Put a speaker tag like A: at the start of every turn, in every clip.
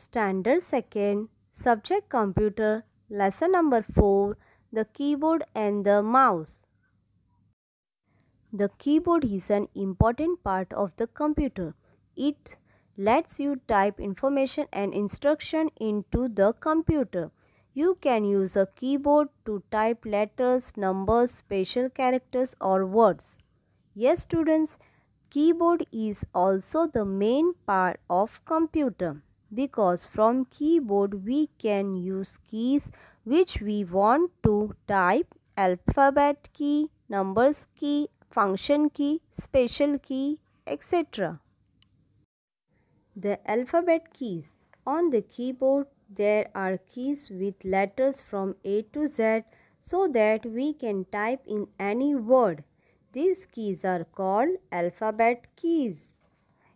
A: Standard 2nd Subject Computer Lesson number 4 The Keyboard and the Mouse The keyboard is an important part of the computer. It lets you type information and instruction into the computer. You can use a keyboard to type letters, numbers, special characters or words. Yes students, keyboard is also the main part of computer because from keyboard we can use keys which we want to type alphabet key, numbers key, function key, special key, etc. The alphabet keys. On the keyboard there are keys with letters from A to Z so that we can type in any word. These keys are called alphabet keys.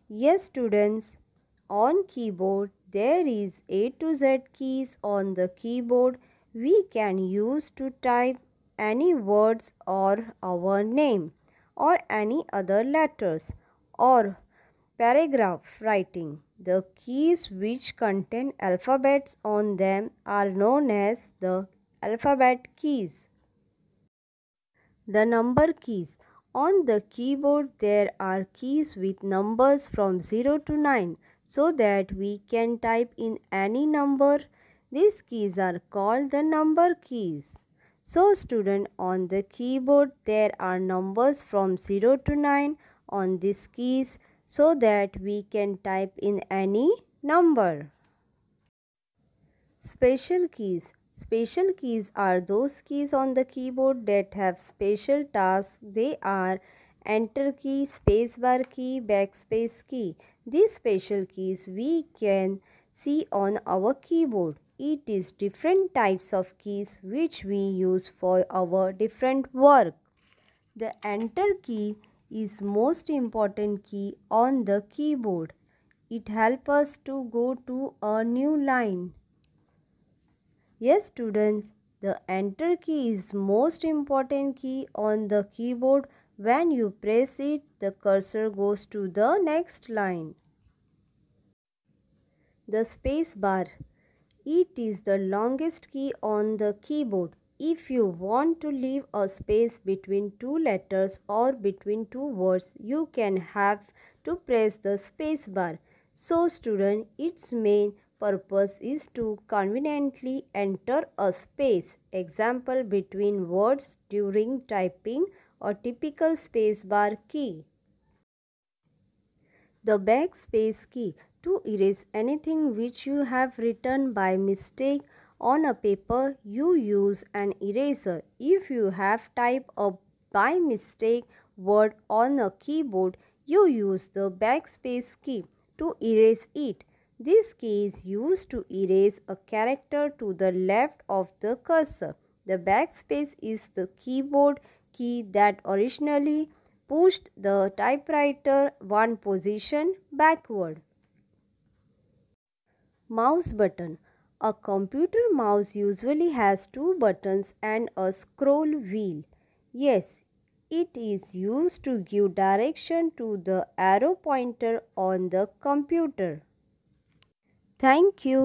A: Yes students, on keyboard, there is A to Z keys on the keyboard we can use to type any words or our name or any other letters or paragraph writing. The keys which contain alphabets on them are known as the alphabet keys. The number keys. On the keyboard there are keys with numbers from 0 to 9 so that we can type in any number. These keys are called the number keys. So student on the keyboard there are numbers from 0 to 9 on these keys so that we can type in any number. Special keys. Special keys are those keys on the keyboard that have special tasks. They are enter key, spacebar key, backspace key. These special keys we can see on our keyboard. It is different types of keys which we use for our different work. The enter key is most important key on the keyboard. It helps us to go to a new line. Yes students, the enter key is most important key on the keyboard when you press it, the cursor goes to the next line. The space bar. It is the longest key on the keyboard. If you want to leave a space between two letters or between two words, you can have to press the space bar. So student, its main purpose is to conveniently enter a space, example between words during typing or typical spacebar key. The backspace key to erase anything which you have written by mistake on a paper you use an eraser. If you have typed a by mistake word on a keyboard you use the backspace key to erase it. This key is used to erase a character to the left of the cursor. The backspace is the keyboard key that originally pushed the typewriter one position backward. Mouse button A computer mouse usually has two buttons and a scroll wheel. Yes, it is used to give direction to the arrow pointer on the computer. Thank you.